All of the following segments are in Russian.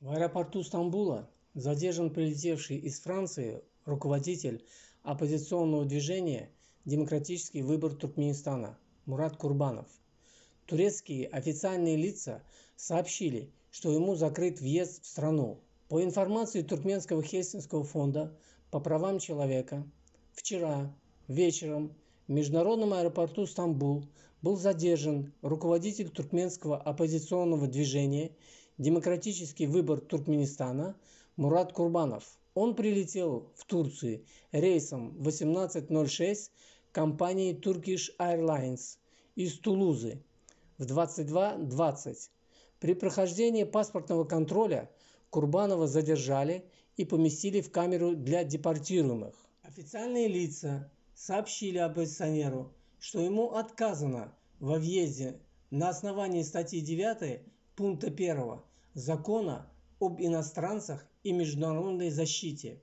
В аэропорту Стамбула задержан прилетевший из Франции руководитель оппозиционного движения «Демократический выбор Туркменистана» Мурат Курбанов. Турецкие официальные лица сообщили, что ему закрыт въезд в страну. По информации Туркменского Хельсинского фонда по правам человека, вчера вечером в международном аэропорту Стамбул был задержан руководитель туркменского оппозиционного движения демократический выбор Туркменистана Мурат Курбанов. Он прилетел в Турцию рейсом 1806 компании Turkish Airlines из Тулузы в 22.20. При прохождении паспортного контроля Курбанова задержали и поместили в камеру для депортируемых. Официальные лица сообщили оппозиционеру, что ему отказано во въезде на основании статьи 9 пункта 1 закона об иностранцах и международной защите,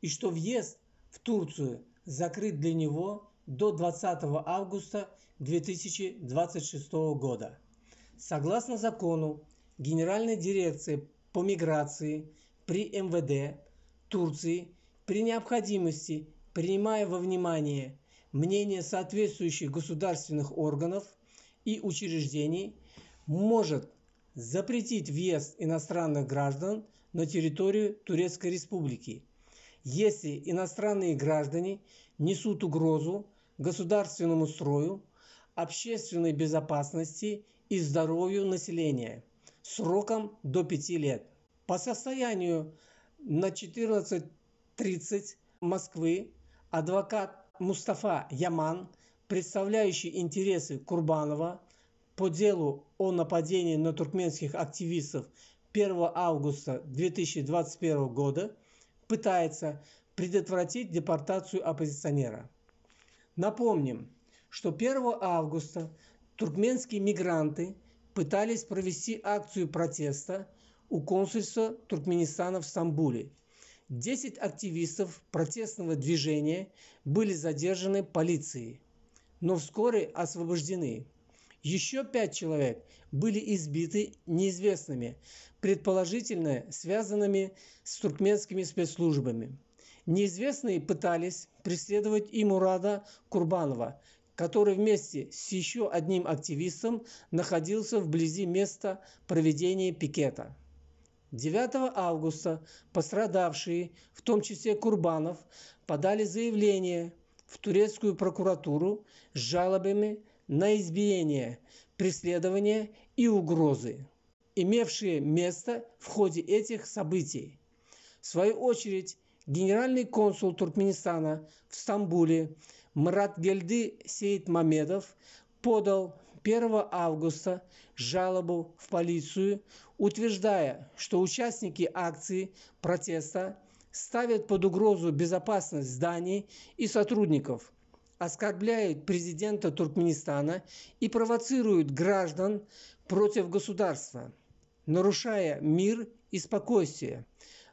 и что въезд в Турцию закрыт для него до 20 августа 2026 года. Согласно закону, Генеральной дирекции по миграции при МВД Турции при необходимости, принимая во внимание мнение соответствующих государственных органов и учреждений, может запретить въезд иностранных граждан на территорию Турецкой Республики, если иностранные граждане несут угрозу государственному строю, общественной безопасности и здоровью населения сроком до 5 лет. По состоянию на 14.30 Москвы адвокат Мустафа Яман, представляющий интересы Курбанова, по делу о нападении на туркменских активистов 1 августа 2021 года пытается предотвратить депортацию оппозиционера. Напомним, что 1 августа туркменские мигранты пытались провести акцию протеста у консульства Туркменистана в Стамбуле. Десять активистов протестного движения были задержаны полицией, но вскоре освобождены. Еще пять человек были избиты неизвестными, предположительно связанными с туркменскими спецслужбами. Неизвестные пытались преследовать и Мурада Курбанова, который вместе с еще одним активистом находился вблизи места проведения пикета. 9 августа пострадавшие, в том числе Курбанов, подали заявление в турецкую прокуратуру с жалобами на избиение, преследование и угрозы, имевшие место в ходе этих событий. В свою очередь, генеральный консул Туркменистана в Стамбуле Марат Гельды Сейд Мамедов подал 1 августа жалобу в полицию, утверждая, что участники акции протеста ставят под угрозу безопасность зданий и сотрудников, оскорбляют президента Туркменистана и провоцируют граждан против государства, нарушая мир и спокойствие.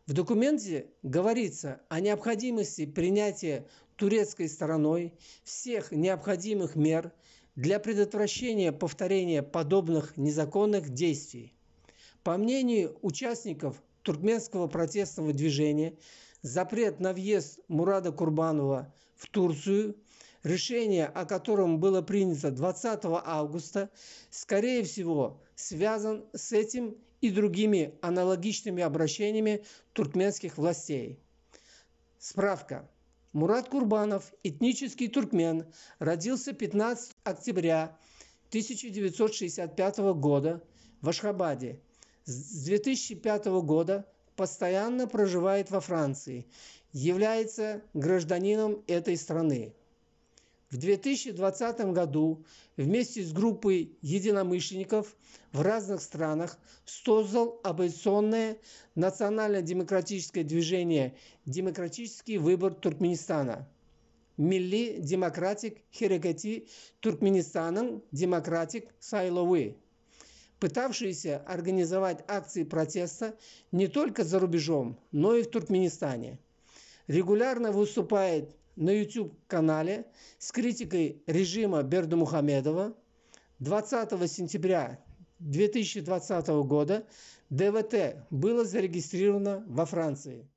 В документе говорится о необходимости принятия турецкой стороной всех необходимых мер для предотвращения повторения подобных незаконных действий. По мнению участников туркменского протестного движения, запрет на въезд Мурада Курбанова в Турцию решение о котором было принято 20 августа, скорее всего, связан с этим и другими аналогичными обращениями туркменских властей. Справка. Мурат Курбанов, этнический туркмен, родился 15 октября 1965 года в Ашхабаде. С 2005 года постоянно проживает во Франции, является гражданином этой страны в 2020 году вместе с группой единомышленников в разных странах создал оппозиционное национально-демократическое движение «Демократический выбор Туркменистана». Милли демократик Херекати Туркменистаның демократик сайлауы, пытавшиеся организовать акции протеста не только за рубежом, но и в Туркменистане. Регулярно выступает на YouTube-канале с критикой режима Бердумухамедова 20 сентября 2020 года ДВТ было зарегистрировано во Франции.